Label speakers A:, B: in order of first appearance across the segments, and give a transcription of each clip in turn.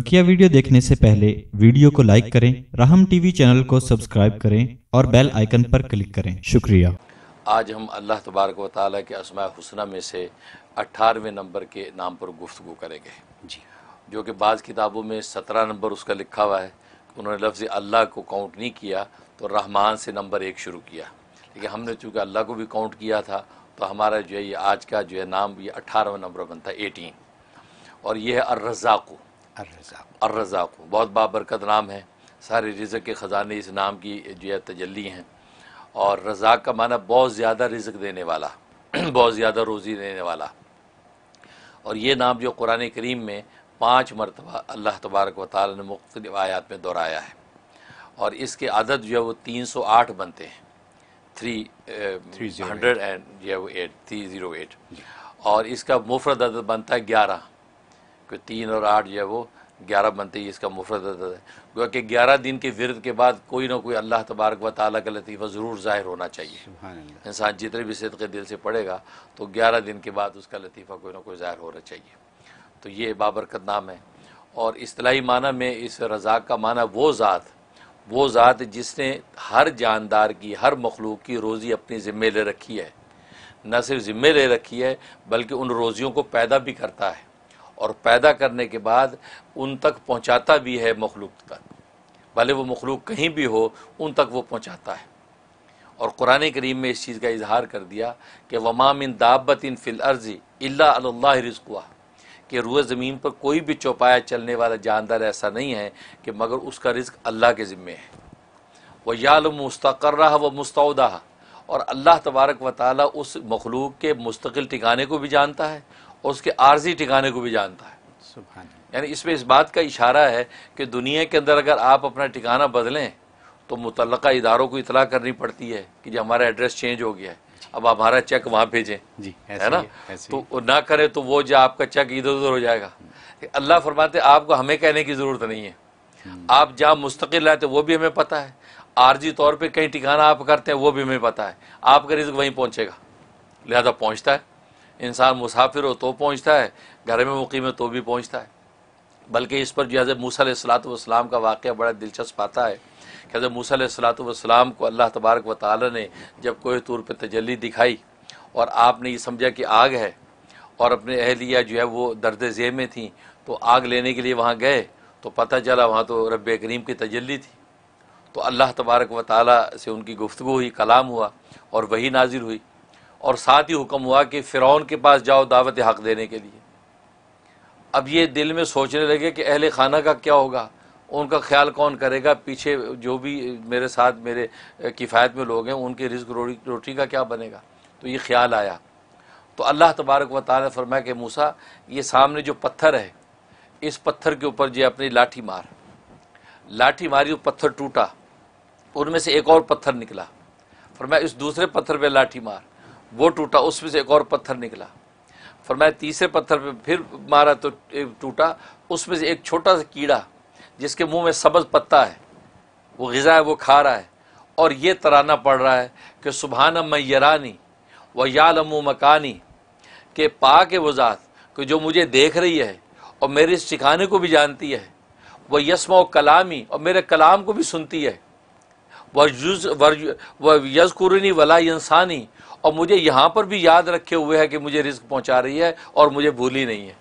A: बकिया वीडियो देखने से पहले वीडियो को लाइक करें राहम टीवी चैनल को सब्सक्राइब करें और बेल आइकन पर क्लिक करें शुक्रिया
B: आज हम अल्लाह तबारक व ताली के असमा हुसना में से अठारहवें नंबर के नाम पर गुफ्तु करेंगे जी जो कि बाज़ किताबों में सत्रह नंबर उसका लिखा हुआ है उन्होंने लफ्ज़ अल्लाह को काउंट नहीं किया तो रहमान से नंबर एक शुरू किया लेकिन हमने चूँकि अल्लाह को भी काउंट किया था तो हमारा जो है ये आज का जो है नाम ये अट्ठारहवा नंबर बनता है एटीन और ये है अर्रजाकू अर्रजाक बहुत बाबरकत नाम है सारे रिजक के ख़जाने इस नाम की जो है तजली हैं और रजाक का माना बहुत ज़्यादा रिजक देने वाला बहुत ज़्यादा रोज़ी देने वाला और ये नाम जो कुरान करीम में पाँच मरतबा अल्लाह तबारक व ताली ने मुख्त आयात में दोहराया है और इसके आदत जो है वो तीन सौ आठ बनते हैं थ्री हंड्रेड एंड जो है वो एट थ्री ज़ीरो एट और इसका मुफरद अदद बनता है ग्यारह कि तीन और आठ जो है वो ग्यारह बनते ही इसका मुफरत अदद है क्योंकि ग्यारह दिन के विरद के बाद कोई ना कोई अल्लाह तबारक व ताली का लतीफ़ा ज़रूर ज़ाहिर होना चाहिए इंसान जितने भी सिद्क दिल से पढ़ेगा तो ग्यारह दिन के बाद उसका लतीफ़ा कोई ना कोई ज़ाहिर होना चाहिए तो ये बाबरकत नाम है और असलाही माना में इस रज़ाक का माना वो ज़ात वो ज़ात जिसने हर जानदार की हर मखलूक की रोज़ी अपने ज़िम्मे ले रखी है न सिर्फ ज़िम्मे ले रखी है बल्कि उन रोज़ियों को पैदा भी करता है और पैदा करने के बाद उन तक पहुंचाता भी है मखलूक तक भले वो मखलूक कहीं भी हो उन तक वो पहुंचाता है और कुरान करीम में इस चीज़ का इजहार कर दिया कि वमाम इन दाबत इन फिल अर्ज़ी अल्लाह रिस्कुआ कि रुए ज़मीन पर कोई भी चौपाया चलने वाला जानदार ऐसा नहीं है कि मगर उसका रिज्क अल्लाह के ज़िम्मे है वह याल मुस्तकर रहा व मुस्तौदा और अल्लाह तबारक व ताली उस मखलूक के मुस्तकिल ठिकाने को भी जानता है और उसके आर्जी ठिकाने को भी जानता है यानी इसमें इस बात का इशारा है कि दुनिया के अंदर अगर आप अपना ठिकाना बदलें तो मुतल इदारों को इतला करनी पड़ती है कि जो हमारा एड्रेस चेंज हो गया है अब आप हमारा चेक वहाँ भेजें जी है ना ऐसे तो ना करें तो वो जो आपका चेक इधर उधर हो जाएगा अल्लाह फरमाते आपको हमें कहने की ज़रूरत नहीं है हम्म। आप जहाँ मुस्तकिल रहते तो वो भी हमें पता है आर्जी तौर पर कहीं ठिकाना आप करते हैं वो भी हमें पता है आपका रिज्क वहीं पहुँचेगा लिहाजा पहुँचता है इंसान मुसाफिर हो तो पहुँचता है घर में मुकीम हो तो भी पहुँचता है बल्कि इस पर जो हज़रत मूसा सलात वसलाम का वाक़ बड़ा दिलचस्प आता है कि हज़रत मूसा सलात वसलाम को अल्लाह तबारक व ताली ने जब कोई तौर पर तजली दिखाई और आपने ये समझा कि आग है और अपने अहलिया जो है वो दर्द जेब में थी तो आग लेने के लिए वहाँ गए तो पता चला वहाँ तो रब करीम की तजली थी तो अल्लाह तबारक व ताली से उनकी गुफ्तु हुई कलाम हुआ और वही नाजिर हुई और साथ ही हुक्म हुआ कि फ़िरौन के पास जाओ दावत हक़ देने के लिए अब ये दिल में सोचने लगे कि अहल खाना का क्या होगा उनका ख्याल कौन करेगा पीछे जो भी मेरे साथ मेरे किफ़ायत में लोग हैं उनके रिज्क रोटी का क्या बनेगा तो ये ख्याल आया तो अल्लाह तबारक व ताल ने फरमाया कि मूसा ये सामने जो पत्थर है इस पत्थर के ऊपर जो अपनी लाठी मार लाठी मारी वो पत्थर टूटा उनमें से एक और पत्थर निकला फरमाया इस दूसरे पत्थर पर लाठी मार वो टूटा उसमें से एक और पत्थर निकला फरमाया तीसरे पत्थर पे फिर मारा तो टूटा उसमें से एक छोटा सा कीड़ा जिसके मुंह में सबज पत्ता है वो गज़ा है वो खा रहा है और ये तराना पड़ रहा है कि सुबहाना मैं यरानी व लमो मकानी के पा के वजात कि जो मुझे देख रही है और मेरे सिखाने को भी जानती है वह यसम कलामी और मेरे कलाम को भी सुनती है व वला इंसानी और मुझे यहाँ पर भी याद रखे हुए है कि मुझे रिस्क पहुँचा रही है और मुझे भूली नहीं है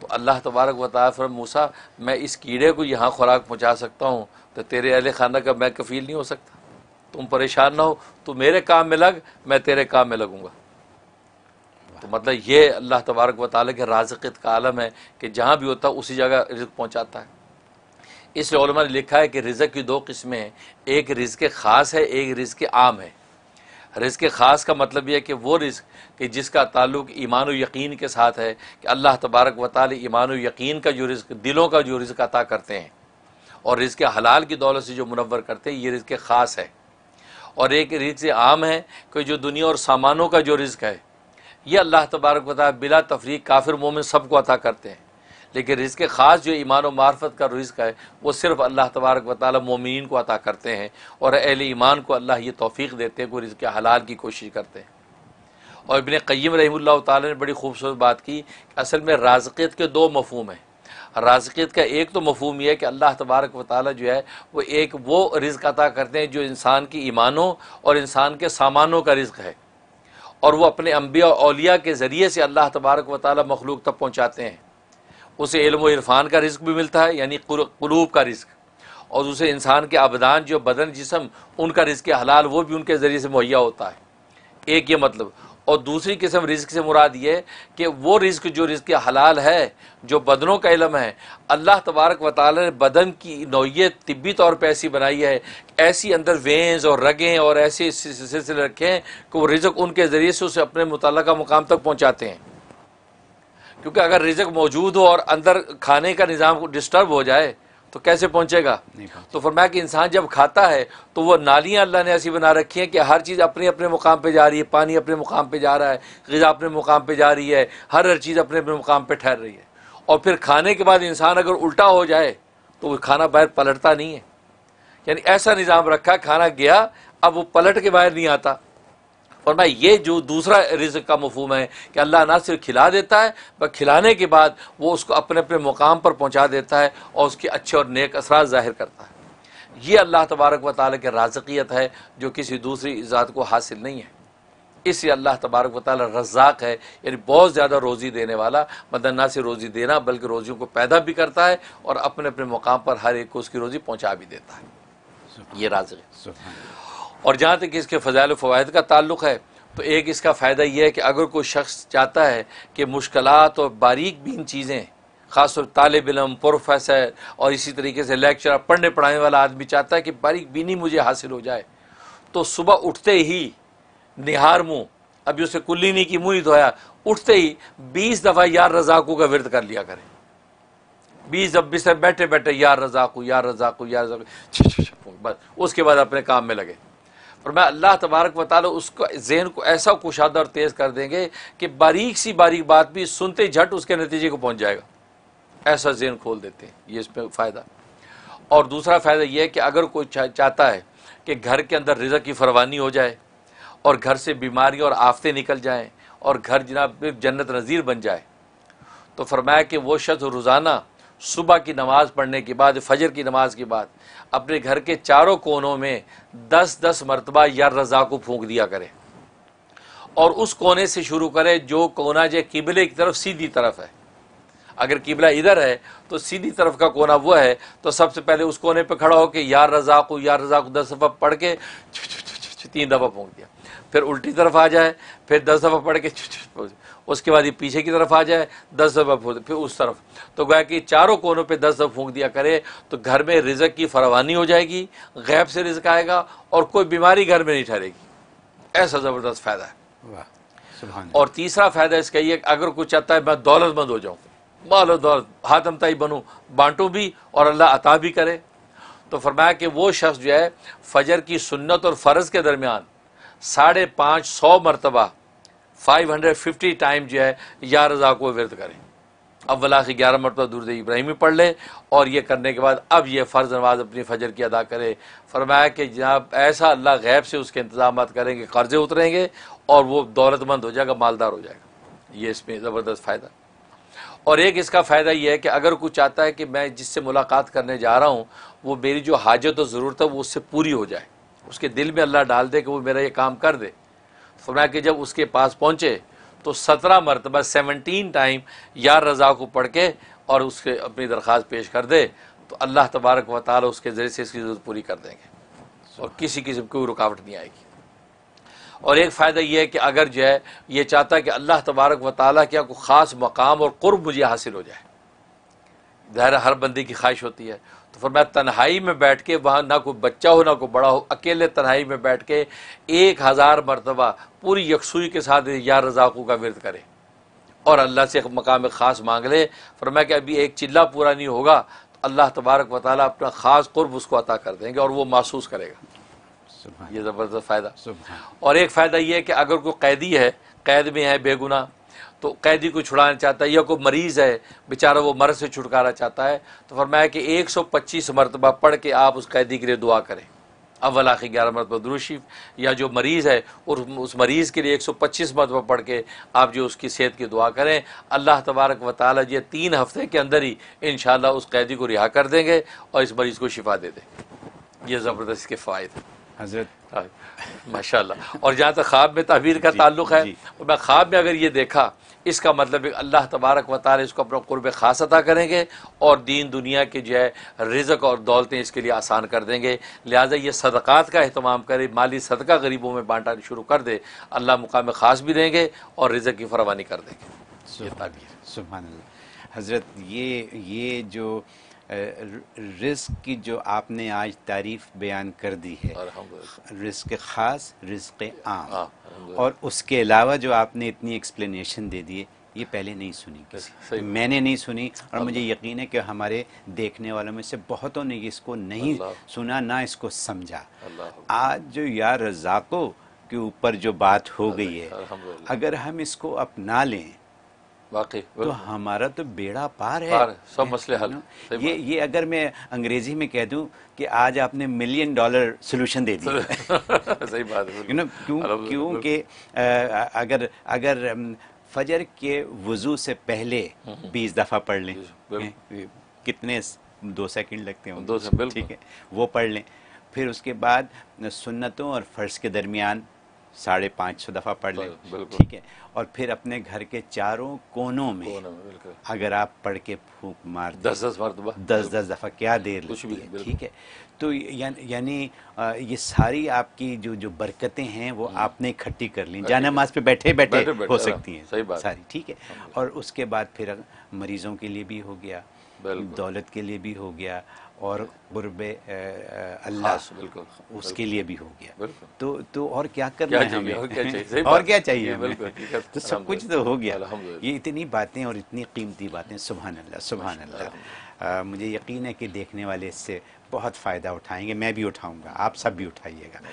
B: तो अल्लाह तबारक वाल मूसा मैं इस कीड़े को यहाँ खुराक पहुँचा सकता हूँ तो तेरे अहल खाना का मैं कफील नहीं हो सकता तुम परेशान ना हो तो मेरे काम में लग मैं तेरे काम में लगूँगा तो मतलब ये अल्लाह तबारक वाले के राजकत का आलम है कि जहाँ भी होता है उसी जगह रिस्क पहुँचाता है इसलिए ने लिखा है कि रिज़क की दो किस्में हैं एक रिज़ ख़ास है एक रिज़ आम है रिज़ ख़ास का मतलब यह है कि वो रिज़ कि जिसका ताल्लुक ईमान यकीन के साथ है कि अल्लाह तबारक व ताली ईमान यकीन का जो रिज़ दिलों का जो रिज़ अता करते हैं और रिज़ हलाल की दौलत से जो मुनवर करते हैं ये रिज़ ख़ास है और एक रिज़ आम है कि जो दुनिया और सामानों का जो रिज़ है ये अल्लाह तबारक वाल बिला तफरी काफिर मोमिन सबको अता करते हैं लेकिन रिज़ ख़ास जो ईमान और मार्फत का रिज़ है वो सिर्फ अल्लाह तबारक वाली मोमिन को अता करते हैं और अहल ईमान को अल्लाह ये तोफ़ी देते हैं कि रिज़ के हलाल की कोशिश करते हैं और इबन क़यम रही तड़ी ने बड़ी खूबसूरत बात की असल में राजकियत के दो मफहम हैं राजकियत का एक तो मफहम यह है कि अल्लाह तबारक व जो है वो एक वो रिज़ अता करते हैं जो इंसान की ईमानों और इंसान के सामानों का रिज़ है और वह अपने अम्बिया और अलिया के ज़रिए से अल्लाह तबारक व मखलूक तक पहुँचाते हैं उसे इल्म इरफान का रिस्क भी मिलता है यानी कलूब का रिस्क और उसे इंसान के अबदान जो बदन जिसम उनका रिस्क हलाल वो भी उनके ज़रिए से मुहैया होता है एक ये मतलब और दूसरी किस्म रिस्क से मुराद ये कि वो रिस्क जो रिस्क हलाल है जो बदनों का इलम है अल्लाह तबारक व ताल ने बदन की नौीयत तबी तौर पर ऐसी बनाई है ऐसी अंदर वेंस और रगें और ऐसे सिलसिले रखें कि वो रिज़क उनके ज़रिए से उसे अपने मुतल मुकाम तक पहुँचाते हैं क्योंकि अगर रिजक मौजूद हो और अंदर खाने का निज़ाम डिस्टर्ब हो जाए तो कैसे पहुंचेगा तो फरमाया कि इंसान जब खाता है तो वह नालियाँ अल्लाह ने ऐसी बना रखी हैं कि हर चीज़ अपने अपने मुकाम पे जा रही है पानी अपने मुकाम पे जा रहा है गज़ा अपने मुकाम पे जा रही है हर हर चीज़ अपने अपने मुकाम पे ठहर रही है और फिर खाने के बाद इंसान अगर उल्टा हो जाए तो वो खाना बाहर पलटता नहीं है यानी ऐसा निज़ाम रखा खाना गया अब वो पलट के बाहर नहीं आता और फरमा ये जो दूसरा रिज का मफहम है कि अल्लाह ना सिर्फ खिला देता है पर खिलाने के बाद वो उसको अपने अपने मुकाम पर पहुँचा देता है और उसके अच्छे और नेक असरा ज़ाहिर करता है ये अल्लाह तबारक व ताली की राजकियत है जो किसी दूसरी ज़ात को हासिल नहीं है इसलिए अल्लाह तबारक वाली रज़ाक है यानी बहुत ज़्यादा रोज़ी देने वाला मतलब ना सिर्फ रोज़ी देना बल्कि रोज़ियों को पैदा भी करता है और अपने अपने मुकाम पर हर एक को उसकी रोज़ी पहुँचा भी देता है ये राज और जहाँ तक इसके फ़जाइल फ़वाद का ताल्लुक है तो एक इसका फ़ायदा यह है कि अगर कोई शख्स चाहता है कि मुश्किल और बारीक बीन चीज़ें ख़ासतौर तालब इलम प्रोफेसर और इसी तरीके से लेक्चर पढ़ने पढ़ाने वाला आदमी चाहता है कि बारीक बीनी मुझे हासिल हो जाए तो सुबह उठते ही निहार मुँह अभी उसे कुल्ली नहीं की मुँह ही धोया उठते ही बीस दफ़ा यार रजाकू का विरद कर लिया करें बीस जब्बी से बैठे बैठे यार रजाकू यार रजाकू यार रजाकू बस उसके बाद अपने काम में लगे और मैं अल्लाह तबारक बता उसको जहन को ऐसा कुशादा और तेज़ कर देंगे कि बारीक सी बारीक बात भी सुनते झट उसके नतीजे को पहुँच जाएगा ऐसा जहन खोल देते हैं ये इसमें फ़ायदा और दूसरा फ़ायदा यह है कि अगर कोई चा, चाहता है कि घर के अंदर रज़ा की फरवानी हो जाए और घर से बीमारी और आफतें निकल जाएँ और घर जनाब जन्नत नज़ीर बन जाए तो फरमाया कि वो शख्स रोज़ाना सुबह की नमाज पढ़ने के बाद फजर की नमाज के बाद अपने घर के चारों कोनों में दस दस मरतबा या रज़ा को फूंक दिया करें और उस कोने से शुरू करें जो कोना जो किबले की तरफ सीधी तरफ है अगर किबला इधर है तो सीधी तरफ का कोना वह है तो सबसे पहले उस कोने पर खड़ा होकर यार रज़ाकू यार रजाकू दस दफ़ा पढ़ के तीन दफ़ा फूंक दिया फिर उल्टी तरफ आ जाए फिर दस दफ़ा पढ़ के उसके बाद ये पीछे की तरफ आ जाए दस दफ़ा फिर उस तरफ तो गोया कि चारों कोनों पे दस दफ़ा फूंक दिया करे तो घर में रिजक की फरावानी हो जाएगी गैब से रिजक आएगा और कोई बीमारी घर में नहीं ठहरेगी ऐसा ज़बरदस्त फ़ायदा
A: है
B: और तीसरा फ़ायदा इसका ये अगर कुछ चाहता है मैं दौलतमंद हो जाऊँ मालो दौलत हाथमताई बनूँ बांटूँ भी और अल्लाह अता भी करे तो फरमाया कि वो शख्स जो है फजर की सुन्नत और फ़र्ज़ के दरमियान साढ़े पाँच सौ मरतबा फाइव हंड्रेड फिफ्टी टाइम जो है या रज़ा को वर्द करें अवला से ग्यारह मरतबा दूरद इब्राहिमी पढ़ लें और ये करने के बाद अब ये फ़र्ज़ नमाज अपनी फजर की अदा करे फरमाया कि जनाब ऐसा अल्लाह गैब से उसके इंतजाम करेंगे कर्जे उतरेंगे और वो दौलतमंद हो जाएगा मालदार हो जाएगा ये इसमें ज़बरदस्त फ़ायदा और एक इसका फ़ायदा ये है कि अगर कुछ चाहता है कि मैं जिससे मुलाकात करने जा रहा हूँ वो मेरी जो हाजत और ज़रूरत है वो उससे पूरी हो जाए उसके दिल में अल्लाह डाल दे कि वो मेरा ये काम कर दे सुना कि जब उसके पास पहुँचे तो सत्रह मरतबा सेवनटीन टाइम यार रज़ा को पढ़ के और उसके अपनी दरख्वास्त पेश कर दे तो अल्लाह तबारक व ताली उसके ज़रिए से इसकी ज़रूरत पूरी कर देंगे और किसी किस्म की रुकावट नहीं आएगी और एक फ़ायदा यह है कि अगर जो है ये चाहता है कि अल्लाह तबारक व ताली क्या कोई ख़ास मकाम और कुर्ब मुझे हासिल हो जाए दहरा हर बंदी की ख्वाहिश होती है तो फिर मैं तन्हाई में बैठ के वहाँ ना कोई बच्चा हो ना कोई बड़ा हो अकेले तन्हाई में बैठ के एक हज़ार मरतबा पूरी यकसुई के साथ या रजाकू का विरद करे और अल्लाह से एक मकाम ख़ास मांग ले मैं कि अभी एक चिल्ला पूरा नहीं होगा तो अल्लाह तबारक वाली अपना ख़ास कुर्ब उसको अता कर देंगे और वो महसूस करेगा ये ज़बरदस्त फ़ायदा और एक फ़ायदा ये है कि अगर कोई कैदी है कैद में है बेगुना तो कैदी को छुड़ाना चाहता है या कोई मरीज़ है बेचारा वो मर्ज से छुटकारा चाहता है तो फरमाया कि 125 मरतबा पढ़ के आप उस कैदी के लिए दुआ करें अव्वल आखिर ग्यारह मरतबा दुरुशीफ या जो मरीज़ है और उस मरीज़ के लिए 125 मरतबा पढ़ के आप जो उसकी सेहत की दुआ करें अल्लाह तबारक व ताली ये तीन हफ्ते के अंदर ही इन उस कैदी को रिहा कर देंगे और इस मरीज़ को शिफा दे दें ये ज़बरदस्त के फ़ायदे हजरत हाँ, माशाल्लाह और जहाँ तक ख्वाब में तहवीर का ताल्लुक है और मैं ख्वाब में अगर ये देखा इसका मतलब अल्लाह तबारक व इसको अपना कुर्ब खास अदा करेंगे और दीन दुनिया के जो है रिजक और दौलतें इसके लिए आसान कर देंगे लिहाजा ये सदक़ात का अहतमाम करे माली सदका गरीबों में बांटा शुरू कर दे अल्लाह मुकाम खास भी देंगे और रिजक की
A: फरवानी कर देंगे सुबह हज़रत ये ये जो रिस्क की जो आपने आज तारीफ बयान कर दी है रिस्क ख़ास रिस्क आम और उसके अलावा जो आपने इतनी एक्सप्लेनेशन दे दिए ये पहले नहीं सुनी किसी मैंने नहीं सुनी और मुझे यकीन है कि हमारे देखने वालों में से बहुतों ने इसको नहीं सुना ना इसको समझा आज जो यार रजाकों के ऊपर जो बात हो गई है अगर हम इसको अपना लें वाकई तो हमारा तो बेड़ा पार है पार, सब मसले हल ये ये अगर मैं अंग्रेजी में कह दूं कि आज आपने मिलियन डॉलर सोल्यूशन दे दिया सही बात है यू नो क्यों क्योंकि अगर अगर फजर के वजू से पहले हम्म, हम्म। बीस दफ़ा पढ़ लें कितने दो सेकंड लगते हैं दो सेकंड ठीक है वो पढ़ लें फिर उसके बाद सुन्नतों और फर्श के दरमियान साढ़े पाँच सौ दफ़ा पढ़ लें ठीक है और फिर अपने घर के चारों कोनों में, अगर आप पढ़ के फूक मार दस दस बार दस दस दफ़ा क्या देर कुछ भी ठीक है तो यानी ये सारी आपकी जो जो बरकतें हैं वो हम्म। आपने इकट्ठी कर ली जाना माज पे बैठे बैठे हो सकती हैं सारी ठीक है और उसके बाद फिर मरीज़ों के लिए भी हो गया दौलत के लिए भी हो गया और गुरब अल्लाह हाँ, उसके लिए भी हो गया तो तो और क्या करना क्या है हमें और क्या चाहिए, और क्या चाहिए हमें तो सब कुछ तो हो गया ये इतनी बातें और इतनी कीमती बातें सुबह अल्लाह सुबह अल्लाह मुझे यकीन है कि देखने वाले इससे बहुत फ़ायदा उठाएंगे मैं भी उठाऊंगा आप सब भी उठाइएगा